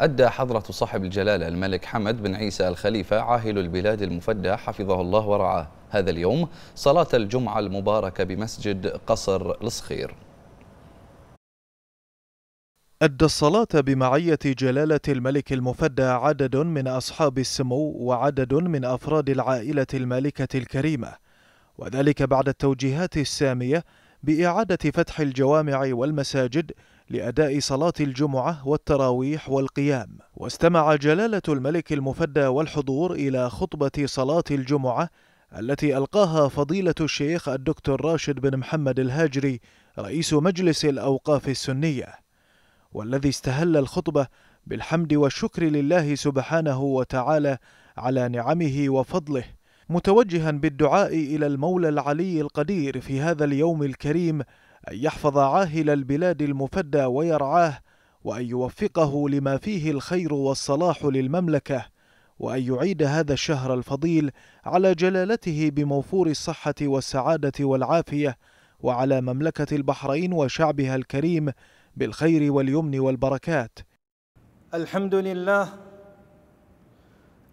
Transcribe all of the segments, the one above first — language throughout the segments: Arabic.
أدى حضرة صاحب الجلالة الملك حمد بن عيسى الخليفة عاهل البلاد المفدى حفظه الله ورعاه هذا اليوم صلاة الجمعة المباركة بمسجد قصر الصخير أدى الصلاة بمعية جلالة الملك المفدى عدد من أصحاب السمو وعدد من أفراد العائلة المالكة الكريمة وذلك بعد التوجيهات السامية بإعادة فتح الجوامع والمساجد لأداء صلاة الجمعة والتراويح والقيام واستمع جلالة الملك المفدى والحضور إلى خطبة صلاة الجمعة التي ألقاها فضيلة الشيخ الدكتور راشد بن محمد الهاجري رئيس مجلس الأوقاف السنية والذي استهل الخطبة بالحمد والشكر لله سبحانه وتعالى على نعمه وفضله متوجها بالدعاء إلى المولى العلي القدير في هذا اليوم الكريم أن يحفظ عاهل البلاد المفدى ويرعاه وأن يوفقه لما فيه الخير والصلاح للمملكة وأن يعيد هذا الشهر الفضيل على جلالته بموفور الصحة والسعادة والعافية وعلى مملكة البحرين وشعبها الكريم بالخير واليمن والبركات الحمد لله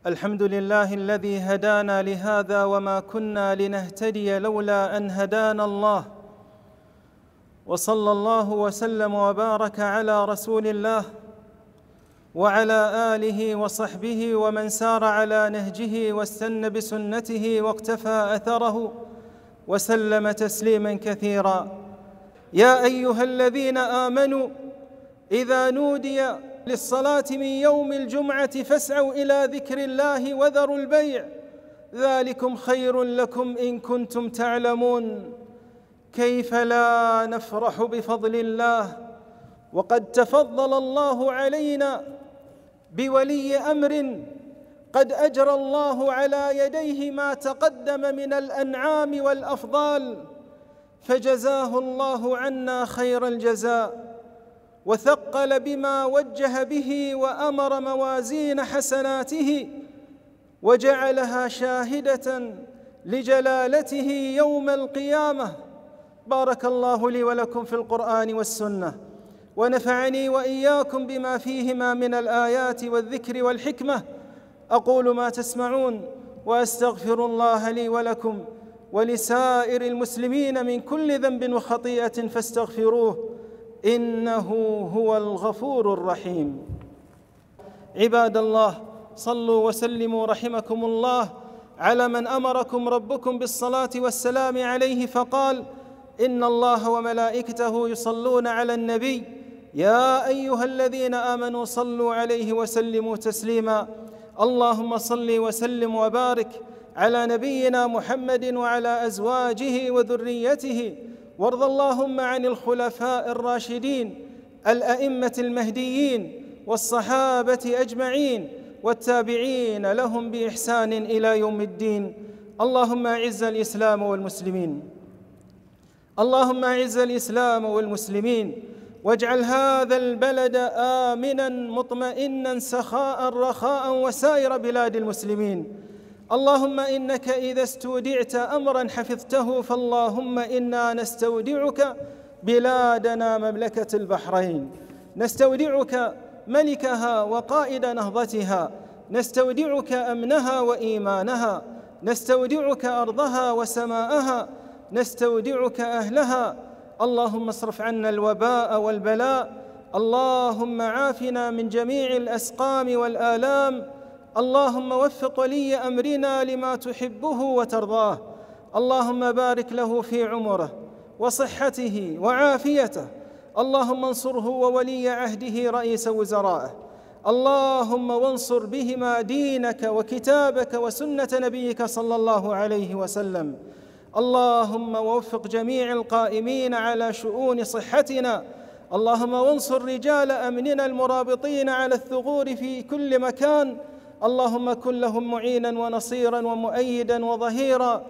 الحمد لله الذي هدانا لهذا وما كنا لنهتدي لولا أن هدانا الله وصلى الله وسلم وبارك على رسول الله وعلى اله وصحبه ومن سار على نهجه واستن بسنته واقتفى اثره وسلم تسليما كثيرا يا ايها الذين امنوا اذا نودي للصلاه من يوم الجمعه فاسعوا الى ذكر الله وذروا البيع ذلكم خير لكم ان كنتم تعلمون كيف لا نفرح بفضل الله وقد تفضل الله علينا بولي امر قد اجرى الله على يديه ما تقدم من الانعام والافضال فجزاه الله عنا خير الجزاء وثقل بما وجه به وامر موازين حسناته وجعلها شاهده لجلالته يوم القيامه بارك الله لي ولكم في القرآن والسنة ونفعني وإياكم بما فيهما من الآيات والذكر والحكمة أقول ما تسمعون وأستغفر الله لي ولكم ولسائر المسلمين من كل ذنب وخطيئة فاستغفروه إنه هو الغفور الرحيم عباد الله صلوا وسلموا رحمكم الله على من أمركم ربكم بالصلاة والسلام عليه فقال: إن الله وملائكته يصلون على النبي يا أيها الذين آمنوا صلوا عليه وسلموا تسليما اللهم صل وسلم وبارك على نبينا محمد وعلى أزواجه وذريته وارض اللهم عن الخلفاء الراشدين الأئمة المهديين والصحابة أجمعين والتابعين لهم بإحسان إلى يوم الدين اللهم أعز الإسلام والمسلمين اللهم اعز الاسلام والمسلمين واجعل هذا البلد امنا مطمئنا سخاء رخاء وسائر بلاد المسلمين اللهم انك اذا استودعت امرا حفظته فاللهم انا نستودعك بلادنا مملكه البحرين نستودعك ملكها وقائد نهضتها نستودعك امنها وايمانها نستودعك ارضها وسماءها نستودعك اهلها اللهم اصرف عنا الوباء والبلاء اللهم عافنا من جميع الاسقام والالام اللهم وفق ولي امرنا لما تحبه وترضاه اللهم بارك له في عمره وصحته وعافيته اللهم انصره وولي عهده رئيس وزرائه اللهم وانصر بهما دينك وكتابك وسنه نبيك صلى الله عليه وسلم اللهم وفق جميع القائمين على شؤون صحتنا اللهم وانصر رجال امننا المرابطين على الثغور في كل مكان اللهم كن لهم معينا ونصيرا ومؤيدا وظهيرا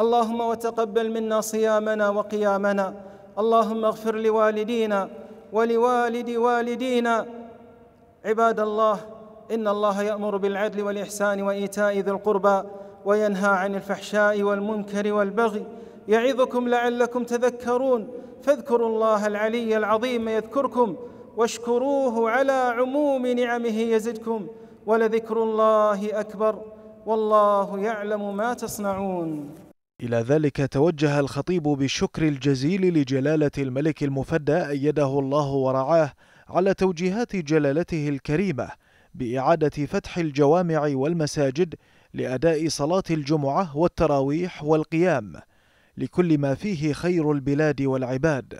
اللهم وتقبل منا صيامنا وقيامنا اللهم اغفر لوالدينا ولوالد والدينا عباد الله ان الله يامر بالعدل والاحسان وايتاء ذي القربى وينهى عن الفحشاء والمنكر والبغي يعظكم لعلكم تذكرون فاذكروا الله العلي العظيم يذكركم واشكروه على عموم نعمه يزدكم ولذكر الله اكبر والله يعلم ما تصنعون إلى ذلك توجه الخطيب بالشكر الجزيل لجلالة الملك المفدى أيده الله ورعاه على توجيهات جلالته الكريمة بإعادة فتح الجوامع والمساجد لأداء صلاة الجمعة والتراويح والقيام لكل ما فيه خير البلاد والعباد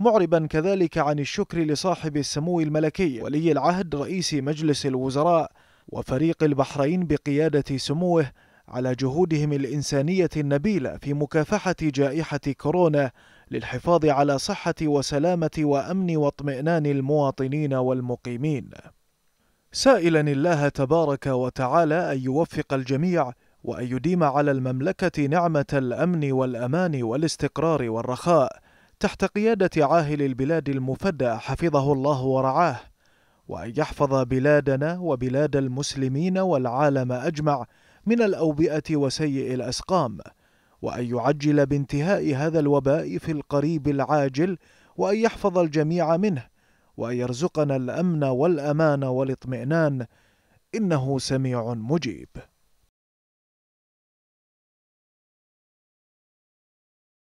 معربا كذلك عن الشكر لصاحب السمو الملكي ولي العهد رئيس مجلس الوزراء وفريق البحرين بقيادة سموه على جهودهم الإنسانية النبيلة في مكافحة جائحة كورونا للحفاظ على صحة وسلامة وأمن واطمئنان المواطنين والمقيمين سائلا الله تبارك وتعالى أن يوفق الجميع وأن يديم على المملكة نعمة الأمن والأمان والاستقرار والرخاء تحت قيادة عاهل البلاد المفدى حفظه الله ورعاه وأن يحفظ بلادنا وبلاد المسلمين والعالم أجمع من الأوبئة وسيء الأسقام وأن يعجل بانتهاء هذا الوباء في القريب العاجل وأن يحفظ الجميع منه وأن يرزقنا الأمن والأمان والاطمئنان إنه سميع مجيب